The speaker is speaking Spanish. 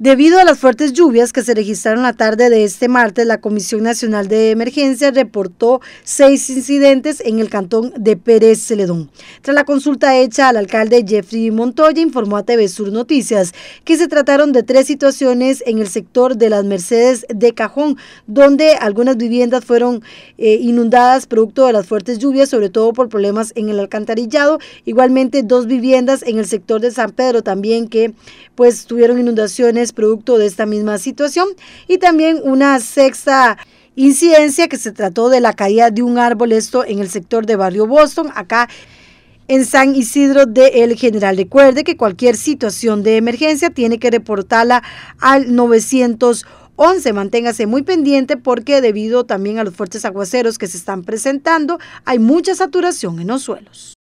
Debido a las fuertes lluvias que se registraron la tarde de este martes, la Comisión Nacional de Emergencia reportó seis incidentes en el cantón de Pérez Celedón. Tras la consulta hecha al alcalde Jeffrey Montoya, informó a TV Sur Noticias que se trataron de tres situaciones en el sector de las Mercedes de Cajón, donde algunas viviendas fueron eh, inundadas producto de las fuertes lluvias, sobre todo por problemas en el alcantarillado. Igualmente, dos viviendas en el sector de San Pedro también que pues tuvieron inundaciones producto de esta misma situación y también una sexta incidencia que se trató de la caída de un árbol, esto en el sector de Barrio Boston, acá en San Isidro de El General. Recuerde que cualquier situación de emergencia tiene que reportarla al 911. Manténgase muy pendiente porque debido también a los fuertes aguaceros que se están presentando, hay mucha saturación en los suelos.